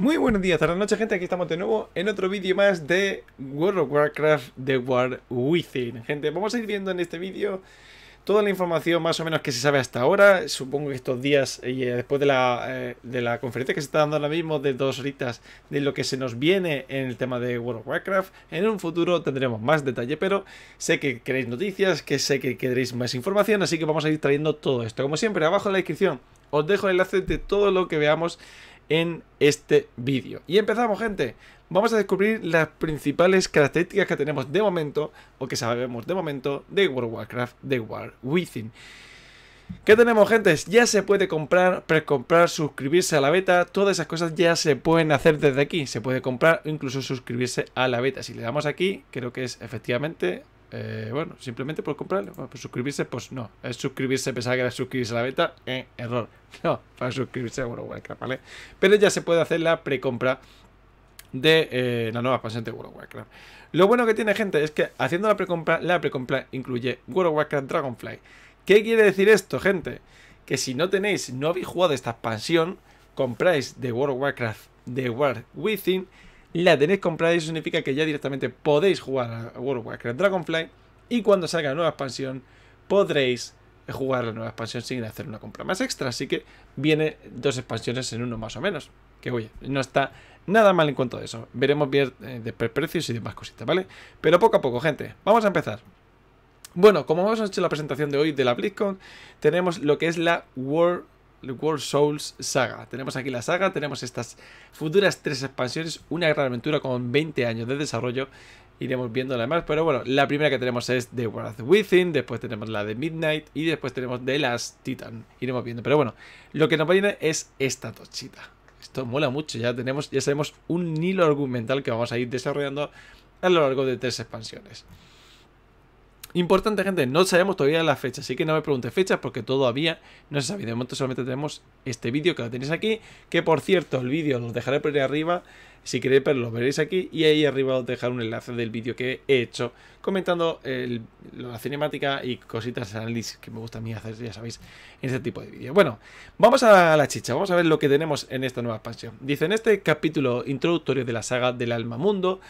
Muy buenos días, tarde noche gente, aquí estamos de nuevo en otro vídeo más de World of Warcraft The War Within Gente, vamos a ir viendo en este vídeo toda la información más o menos que se sabe hasta ahora Supongo que estos días, eh, y después de la, eh, de la conferencia que se está dando ahora mismo de dos horitas De lo que se nos viene en el tema de World of Warcraft En un futuro tendremos más detalle, pero sé que queréis noticias, que sé que queréis más información Así que vamos a ir trayendo todo esto, como siempre, abajo en la descripción os dejo el enlace de todo lo que veamos en este vídeo. Y empezamos, gente. Vamos a descubrir las principales características que tenemos de momento, o que sabemos de momento, de World of Warcraft, de War Within. ¿Qué tenemos, gente? Ya se puede comprar, precomprar, suscribirse a la beta. Todas esas cosas ya se pueden hacer desde aquí. Se puede comprar, o incluso suscribirse a la beta. Si le damos aquí, creo que es efectivamente eh, bueno, simplemente por comprarlo. por pues suscribirse, pues no. Es suscribirse, pensaba que era suscribirse a la beta, Eh, error. No, para suscribirse a World of Warcraft, ¿vale? Pero ya se puede hacer la precompra de eh, la nueva expansión de World of Warcraft. Lo bueno que tiene, gente, es que haciendo la precompra, la precompra incluye World of Warcraft Dragonfly. ¿Qué quiere decir esto, gente? Que si no tenéis, no habéis jugado esta expansión, compráis de World of Warcraft The War Within la tenéis comprada y eso significa que ya directamente podéis jugar a World of Warcraft Dragonfly y cuando salga la nueva expansión podréis jugar la nueva expansión sin hacer una compra más extra. Así que viene dos expansiones en uno más o menos. Que oye, no está nada mal en cuanto a eso. Veremos bien eh, de precios y demás cositas, ¿vale? Pero poco a poco, gente. Vamos a empezar. Bueno, como hemos hecho la presentación de hoy de la BlizzCon, tenemos lo que es la World World Souls Saga. Tenemos aquí la saga, tenemos estas futuras tres expansiones, una gran aventura con 20 años de desarrollo. Iremos viendo la demás, pero bueno, la primera que tenemos es The World Within, después tenemos la de Midnight y después tenemos The Last Titan. Iremos viendo, pero bueno, lo que nos viene es esta tochita. Esto mola mucho, ya tenemos, ya sabemos un hilo argumental que vamos a ir desarrollando a lo largo de tres expansiones. Importante, gente, no sabemos todavía la fecha, así que no me preguntéis fechas porque todavía no se sabe. De momento solamente tenemos este vídeo que lo tenéis aquí, que por cierto, el vídeo lo dejaré por ahí arriba, si queréis pero lo veréis aquí, y ahí arriba os dejaré un enlace del vídeo que he hecho comentando la cinemática y cositas de análisis que me gusta a mí hacer, ya sabéis, en este tipo de vídeo. Bueno, vamos a la chicha, vamos a ver lo que tenemos en esta nueva expansión. Dice, en este capítulo introductorio de la saga del alma mundo,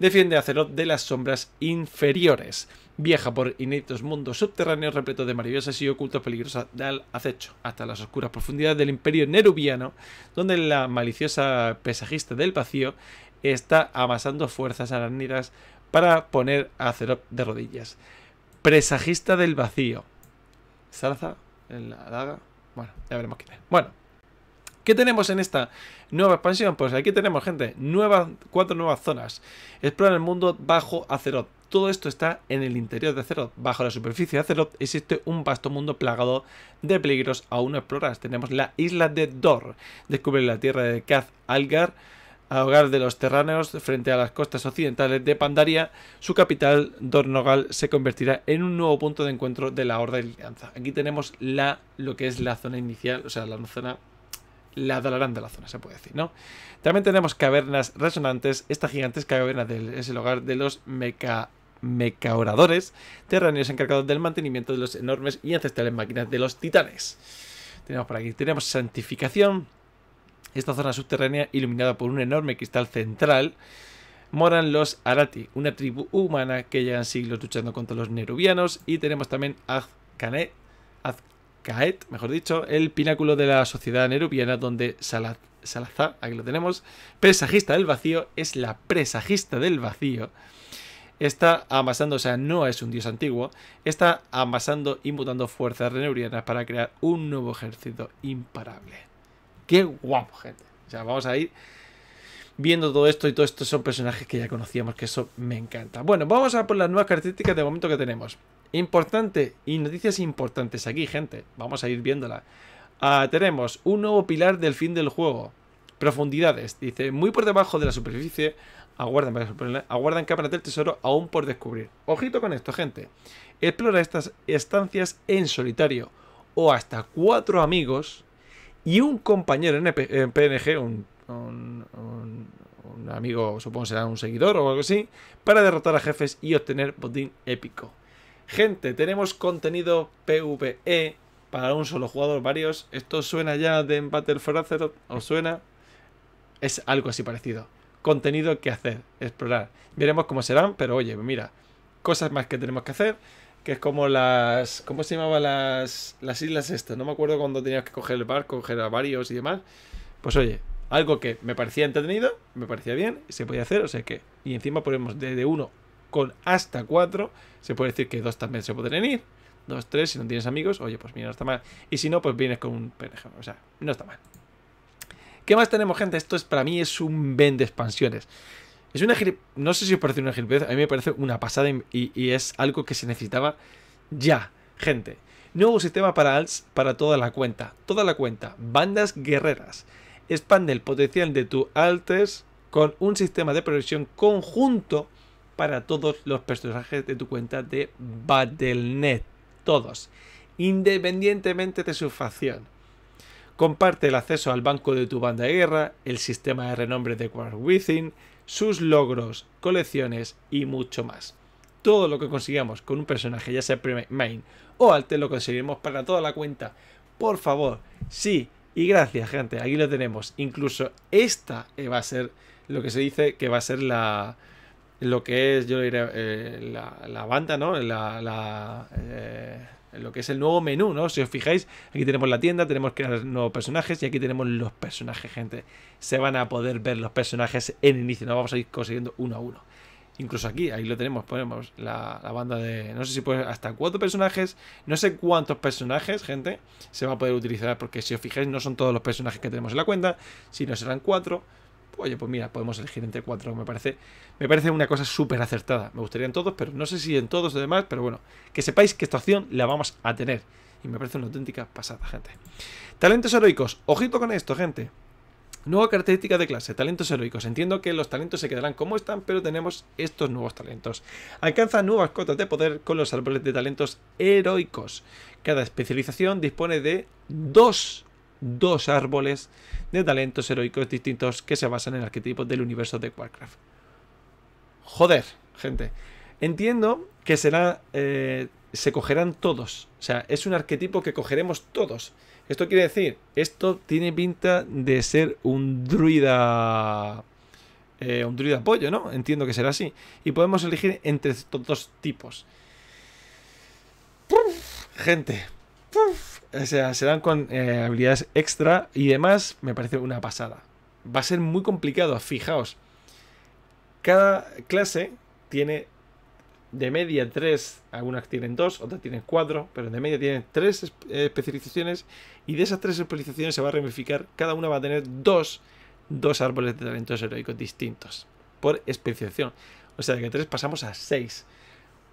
defiende a Azeroth de las sombras inferiores. Viaja por inéditos mundos subterráneos repletos de maravillosas y ocultos peligrosas del acecho, hasta las oscuras profundidades del imperio nerubiano, donde la maliciosa pesajista del vacío está amasando fuerzas arácnidas para poner a Azeroth de rodillas. Presagista del vacío. Salza en la daga. Bueno, ya veremos quién es. Bueno, ¿Qué tenemos en esta nueva expansión? Pues aquí tenemos, gente, nuevas, cuatro nuevas zonas. Explora el mundo bajo Azeroth. Todo esto está en el interior de Azeroth. Bajo la superficie de Azeroth existe un vasto mundo plagado de peligros aún no explorados. Tenemos la isla de Dor. Descubre la tierra de Kaz Algar, hogar de los terráneos frente a las costas occidentales de Pandaria. Su capital, Dornogal, se convertirá en un nuevo punto de encuentro de la Horda de Alianza. Aquí tenemos la, lo que es la zona inicial, o sea, la zona ladrarán de la zona, se puede decir, ¿no? También tenemos cavernas resonantes. Esta gigantesca caverna es el hogar de los meca mecaoradores, terráneos encargados del mantenimiento de los enormes y ancestrales máquinas de los titanes. Tenemos por aquí, tenemos santificación. Esta zona subterránea, iluminada por un enorme cristal central, moran los Arati, una tribu humana que llevan siglos luchando contra los nerubianos. Y tenemos también Azkanet, Caet, mejor dicho, el pináculo de la sociedad nerubiana donde Salazar, aquí lo tenemos, presagista del vacío, es la presagista del vacío. Está amasando, o sea, no es un dios antiguo, está amasando y mutando fuerzas renurianas para crear un nuevo ejército imparable. ¡Qué guapo, gente! O sea, vamos a ir viendo todo esto y todo esto son personajes que ya conocíamos, que eso me encanta. Bueno, vamos a por las nuevas características de momento que tenemos. Importante y noticias importantes aquí, gente. Vamos a ir viéndola. Ah, tenemos un nuevo pilar del fin del juego. Profundidades. Dice, muy por debajo de la superficie, aguardan, aguardan cámaras del tesoro aún por descubrir. Ojito con esto, gente. Explora estas estancias en solitario o hasta cuatro amigos y un compañero en PNG, un un, amigo, supongo será un seguidor o algo así, para derrotar a jefes y obtener botín épico. Gente, tenemos contenido PvE para un solo jugador, varios. Esto suena ya de Battle for Azeroth, ¿os suena? Es algo así parecido. Contenido que hacer, explorar. Veremos cómo serán, pero oye, mira, cosas más que tenemos que hacer, que es como las... ¿Cómo se llamaban las, las islas estas? No me acuerdo cuando tenías que coger el barco, coger a varios y demás. Pues oye, algo que me parecía entretenido, me parecía bien, se podía hacer, o sea que. Y encima ponemos desde 1 con hasta 4. Se puede decir que dos también se podrían ir. dos tres si no tienes amigos, oye, pues mira, no está mal. Y si no, pues vienes con un O sea, no está mal. ¿Qué más tenemos, gente? Esto es para mí es un ben de expansiones. Es una No sé si os parece una gilipollez, a mí me parece una pasada y, y, es algo que se necesitaba ya, gente. Nuevo sistema para alts para toda la cuenta. Toda la cuenta. Bandas guerreras expande el potencial de tu Altes con un sistema de progresión conjunto para todos los personajes de tu cuenta de Battle.net. Todos. Independientemente de su facción. Comparte el acceso al banco de tu banda de guerra, el sistema de renombre de War Within, sus logros, colecciones y mucho más. Todo lo que consigamos con un personaje, ya sea main o alter, lo conseguiremos para toda la cuenta. Por favor, sí, y gracias, gente, aquí lo tenemos. Incluso esta eh, va a ser lo que se dice que va a ser la. Lo que es, yo diré, eh, la, banda, ¿no? La. Eh, lo que es el nuevo menú, ¿no? Si os fijáis, aquí tenemos la tienda, tenemos crear nuevos personajes y aquí tenemos los personajes, gente. Se van a poder ver los personajes en inicio, no vamos a ir consiguiendo uno a uno. Incluso aquí, ahí lo tenemos, ponemos la, banda de... No sé si puede... Hasta cuatro personajes, no sé cuántos personajes, gente, se va a poder utilizar. Porque si os fijáis, no son todos los personajes que tenemos en la cuenta, Si no serán cuatro. Pues, oye, pues mira, podemos elegir entre cuatro, me parece. Me parece una cosa súper acertada. Me gustaría en todos, pero no sé si en todos los demás, pero bueno, que sepáis que esta opción la vamos a tener. Y me parece una auténtica pasada, gente. Talentos heroicos. Ojito con esto, gente. Nueva característica de clase, talentos heroicos. Entiendo que los talentos se quedarán como están, pero tenemos estos nuevos talentos. Alcanza nuevas cotas de poder con los árboles de talentos heroicos. Cada especialización dispone de dos, dos árboles de talentos heroicos distintos que se basan en arquetipos del universo de Warcraft. Joder, gente. Entiendo que será... Eh, se cogerán todos. O sea, es un arquetipo que cogeremos todos. Esto quiere decir, esto tiene pinta de ser un druida... Eh, un druida apoyo, ¿no? Entiendo que será así. Y podemos elegir entre estos dos tipos. Gente. O sea, serán con eh, habilidades extra y demás. Me parece una pasada. Va a ser muy complicado, fijaos. Cada clase tiene de media tres, algunas tienen dos, otras tienen cuatro, pero de media tienen tres eh, especializaciones y de esas tres especializaciones se va a ramificar, cada una va a tener dos, dos árboles de talentos heroicos distintos por especialización. O sea, de que tres pasamos a seis.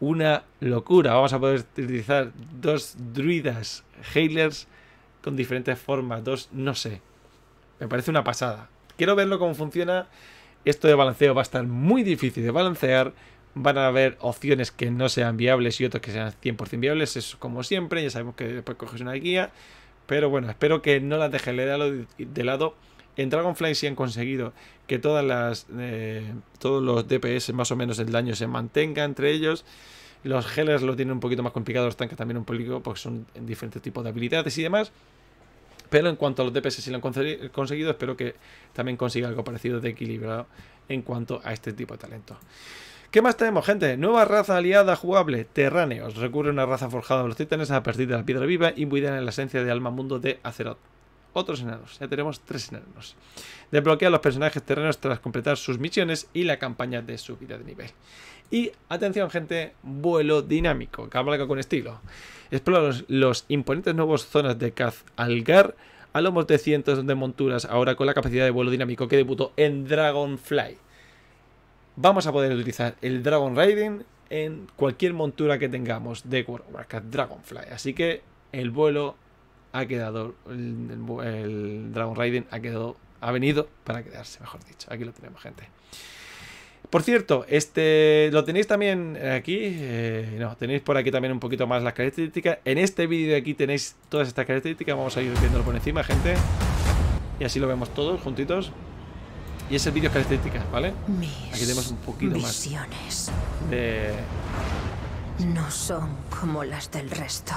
Una locura. Vamos a poder utilizar dos druidas healers con diferentes formas, dos, no sé. Me parece una pasada. Quiero verlo cómo funciona. Esto de balanceo va a estar muy difícil de balancear Van a haber opciones que no sean viables y otras que sean 100% viables. Eso como siempre, ya sabemos que después coges una guía. Pero bueno, espero que no las dejen de lado. En Dragonfly sí han conseguido que todas las, eh, todos los DPS más o menos el daño se mantenga entre ellos. Los Hellers lo tienen un poquito más complicado, los tanques también un poquito porque son diferentes tipos de habilidades y demás. Pero en cuanto a los DPS si lo han conseguido, espero que también consiga algo parecido de equilibrado en cuanto a este tipo de talento. ¿Qué más tenemos, gente? Nueva raza aliada jugable, Terráneos. Recurre una raza forjada de los titanes a partir de la piedra viva imbuida en la esencia de alma mundo de Azeroth. Otros enanos, ya tenemos tres enanos. Desbloquea a los personajes terrenos tras completar sus misiones y la campaña de subida de nivel. Y atención gente, vuelo dinámico, cabalga con estilo. Explora los, imponentes nuevos zonas de Kaz Algar a lomos de cientos de monturas, ahora con la capacidad de vuelo dinámico que debutó en Dragonfly vamos a poder utilizar el Dragon Riding en cualquier montura que tengamos de World of Dragonfly. Así que el vuelo ha quedado, el, Dragon Riding ha quedado, ha venido para quedarse, mejor dicho. Aquí lo tenemos, gente. Por cierto, este lo tenéis también aquí, eh, no, tenéis por aquí también un poquito más las características. En este vídeo de aquí tenéis todas estas características, vamos a ir viéndolo por encima, gente. Y así lo vemos todos juntitos. Y ese vídeo características, ¿vale? Aquí tenemos un poquito más de... No son como las del resto.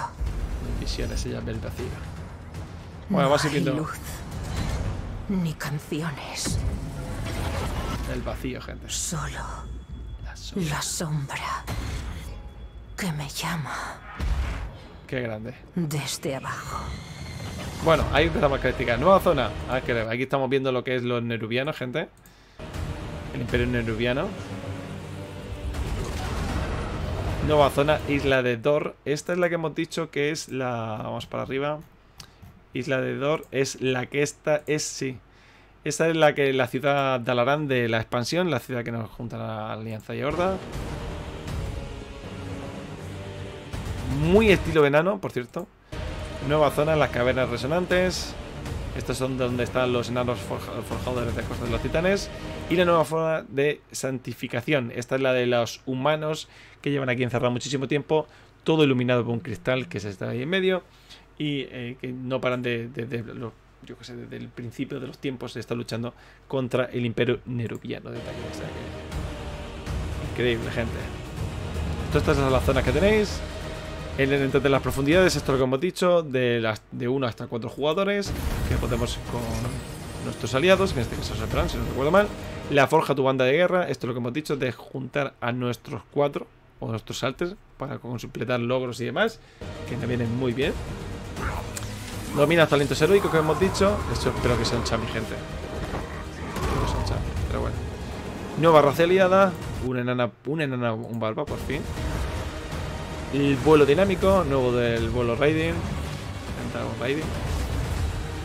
Visiones, ella es Bueno, no básicamente... luz, ni canciones. El vacío, gente. Solo la sombra que me llama. Qué grande. Desde abajo. Bueno, ahí empezamos a criticar. Nueva zona. Aquí estamos viendo lo que es los nerubianos, gente. El imperio neruviano Nueva zona, Isla de Dor. Esta es la que hemos dicho que es la... Vamos para arriba. Isla de Dor es la que esta es, sí. Esta es la que la ciudad de Alarán de la expansión, la ciudad que nos junta la Alianza y Horda. Muy estilo venano, por cierto. Nueva zona las cavernas resonantes. Estos son donde están los enanos forjadores de costas de los titanes. Y la nueva forma de santificación. Esta es la de los humanos que llevan aquí encerrado muchísimo tiempo. Todo iluminado por un cristal que se está ahí en medio. Y eh, que no paran de, desde el principio de los tiempos se está luchando contra el imperio nerubiano. Increíble, gente. Todas estas son las zonas que tenéis. El entrante de las profundidades, esto es lo que hemos dicho, de, las, de uno hasta cuatro jugadores, que podemos con nuestros aliados, que en este caso es el plan, si no recuerdo mal. La forja tu banda de guerra, esto es lo que hemos dicho, de juntar a nuestros cuatro o nuestros altos, para completar logros y demás, que también es muy bien. Domina talentos heroicos que hemos dicho, esto espero que sea un mi gente. Creo que sea un pero bueno. Nueva raza aliada, una enana, una enana, un barba, por fin el vuelo dinámico, nuevo del vuelo Raiding,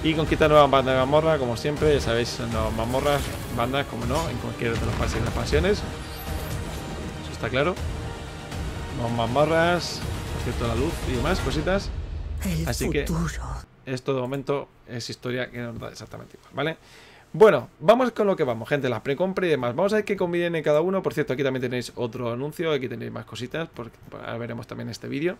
Y conquista nueva banda de mamorra como siempre, ya sabéis, son las mazmorras, bandas, como no, en cualquiera de los pases las Eso está claro. Más mamorras cierto, la luz y demás cositas. Así que esto de momento es historia que nos da exactamente igual, ¿vale? Bueno, vamos con lo que vamos, gente, la precompra y demás. Vamos a ver qué conviene cada uno. Por cierto, aquí también tenéis otro anuncio, aquí tenéis más cositas, porque pues, ahora veremos también este vídeo.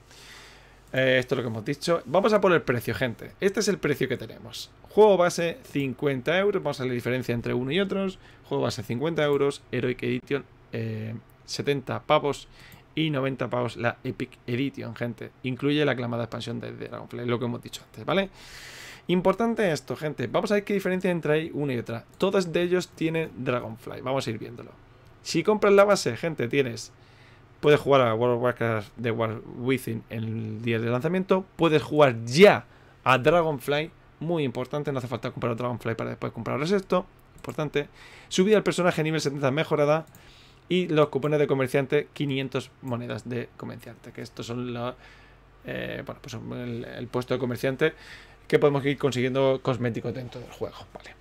Eh, esto es lo que hemos dicho. Vamos a poner precio, gente. Este es el precio que tenemos. Juego base 50 euros. Vamos a ver la diferencia entre uno y otros. Juego base 50 euros. Heroic Edition 70 eh, pavos. Y 90 pavos la Epic Edition, gente. Incluye la aclamada expansión de Dragonfly, lo que hemos dicho antes, ¿vale? vale Importante esto, gente. Vamos a ver qué diferencia entre ahí una y otra. Todas de ellos tienen Dragonfly. Vamos a ir viéndolo. Si compras la base, gente, tienes... Puedes jugar a World of Warcraft de War Within el día de lanzamiento. Puedes jugar ya a Dragonfly. Muy importante, no hace falta comprar Dragonfly para después comprar esto. Importante. Subida al personaje nivel 70 mejorada y los cupones de comerciante 500 monedas de comerciante que estos son los. Eh, bueno, pues el, puesto de comerciante que podemos ir consiguiendo cosméticos dentro del juego. Vale.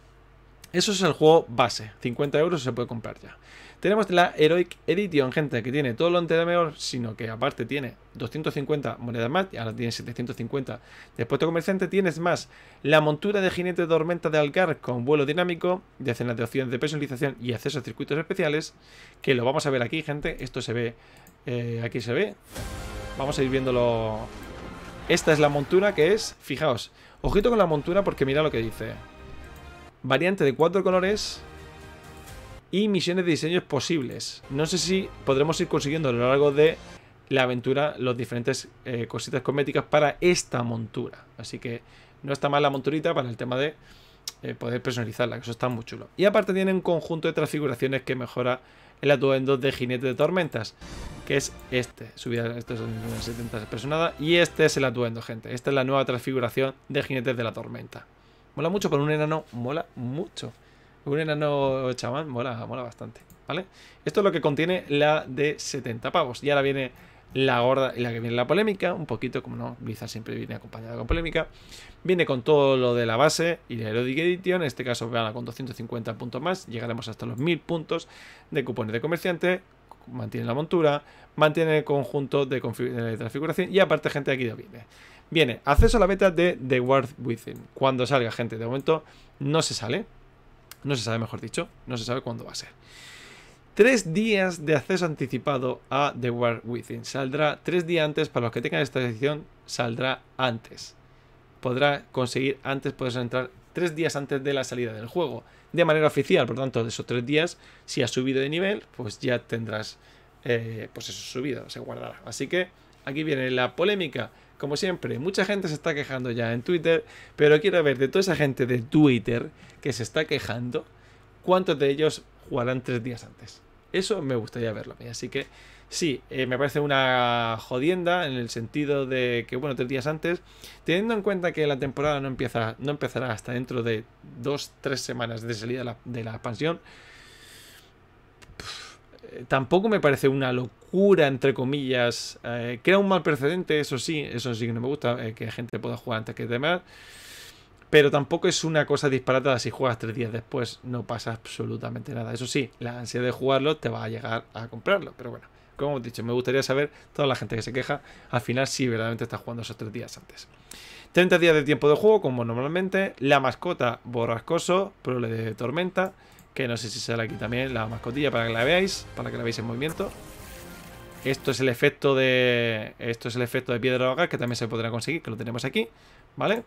Eso es el juego base. 50 euros se puede comprar ya. Tenemos la Heroic Edition, gente, que tiene todo lo anterior, sino que aparte tiene 250 monedas más, y ahora tiene 750 Después de comerciante. Tienes más la montura de jinete de tormenta de Algar con vuelo dinámico, decenas de opciones de personalización y acceso a circuitos especiales, que lo vamos a ver aquí, gente. Esto se ve, eh, aquí se ve. Vamos a ir viéndolo. Esta es la montura que es, fijaos, Ojito con la montura porque mira lo que dice. Variante de cuatro colores y misiones de diseños posibles. No sé si podremos ir consiguiendo a lo largo de la aventura los diferentes eh, cositas cosméticas para esta montura. Así que no está mal la monturita para el tema de eh, poder personalizarla, que eso está muy chulo. Y aparte tiene un conjunto de transfiguraciones que mejora el atuendo de jinete de tormentas, que es este. Subida, esto es en 70 personada. Y este es el atuendo, gente. Esta es la nueva transfiguración de Jinete de la tormenta. Mola mucho, con un enano mola mucho. Un enano chamán mola, mola bastante, ¿vale? Esto es lo que contiene la de 70 pavos. Y ahora viene la gorda y la que viene la polémica, un poquito como no, Blizzard siempre viene acompañada con polémica, viene con todo lo de la base y la Erotic Edition, en este caso gana con 250 puntos más, llegaremos hasta los 1000 puntos de cupones de comerciante, mantiene la montura, mantiene el conjunto de, de y aparte gente aquí de viene. Viene, acceso a la beta de The World Within, cuando salga gente, de momento no se sale, no se sabe mejor dicho, no se sabe cuándo va a ser. Tres días de acceso anticipado a The War Within. Saldrá tres días antes, para los que tengan esta edición, saldrá antes. Podrá conseguir antes, podrás entrar tres días antes de la salida del juego, de manera oficial. Por tanto, de esos tres días, si has subido de nivel, pues ya tendrás, eh, pues eso subido, se guardará. Así que aquí viene la polémica. Como siempre, mucha gente se está quejando ya en Twitter, pero quiero ver de toda esa gente de Twitter que se está quejando, cuántos de ellos jugarán tres días antes. Eso me gustaría verlo Así que sí, eh, me parece una jodienda en el sentido de que, bueno, tres días antes, teniendo en cuenta que la temporada no, empieza, no empezará hasta dentro de dos, tres semanas de salida de la, expansión, tampoco me parece una locura, entre comillas. Eh, crea un mal precedente, eso sí, eso sí que no me gusta, eh, que la gente pueda jugar antes que demás. Pero tampoco es una cosa disparatada. Si juegas tres días después, no pasa absolutamente nada. Eso sí, la ansia de jugarlo te va a llegar a comprarlo. Pero bueno, como he dicho, me gustaría saber toda la gente que se queja al final si verdaderamente está jugando esos tres días antes. 30 días de tiempo de juego, como normalmente. La mascota borrascoso, prole de tormenta. Que no sé si sale aquí también la mascotilla para que la veáis, para que la veáis en movimiento. Esto es el efecto de. Esto es el efecto de piedra hogar, que también se podrá conseguir, que lo tenemos aquí. ¿Vale?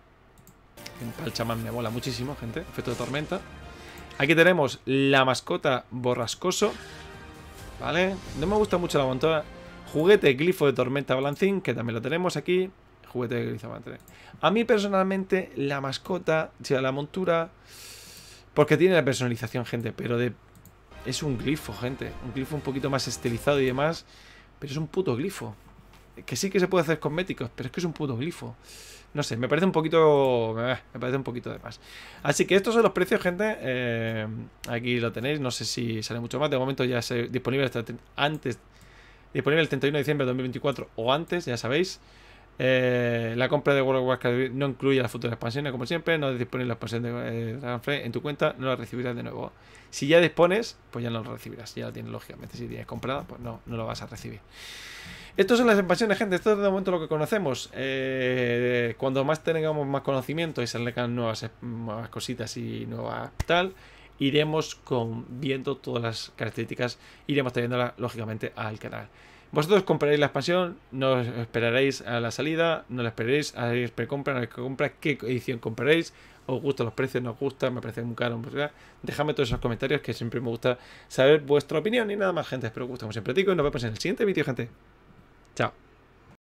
El chamán me mola muchísimo, gente. Efecto de tormenta. Aquí tenemos la mascota borrascoso. ¿Vale? No me gusta mucho la montura Juguete glifo de tormenta balancín, que también lo tenemos aquí. Juguete de glifo A mí personalmente, la mascota, o sea, la montura... Porque tiene la personalización, gente, pero de... Es un glifo, gente. Un glifo un poquito más estilizado y demás. Pero es un puto glifo que sí que se puede hacer cosméticos, pero es que es un puto glifo. No sé, me parece un poquito. Eh, me parece un poquito de más. Así que estos son los precios, gente. Eh, aquí lo tenéis. No sé si sale mucho más. De momento ya es disponible hasta antes. Disponible el 31 de diciembre de 2024 o antes, ya sabéis. Eh, la compra de World of Warcraft no incluye las futuras expansiones, como siempre. No dispones las la expansión de eh, en tu cuenta, no la recibirás de nuevo. Si ya dispones, pues ya no la recibirás. Ya la tienes, lógicamente. Si tienes comprada, pues no, no la vas a recibir. Estas son las expansiones, gente. Esto es de momento lo que conocemos. Eh, cuando más tengamos más conocimiento y salgan nuevas, cositas y nuevas tal, iremos con, viendo todas las características. Iremos trayéndolas, lógicamente, al canal. Vosotros compraréis la expansión, no esperaréis a la salida, no la esperaréis, a precompra, no que compra, qué edición compraréis, os gustan los precios, no os gusta, me parece muy caro. Pues, dejadme todos esos comentarios que siempre me gusta saber vuestra opinión y nada más, gente. Espero que os guste como siempre, digo, y nos vemos en el siguiente vídeo, gente. Chao.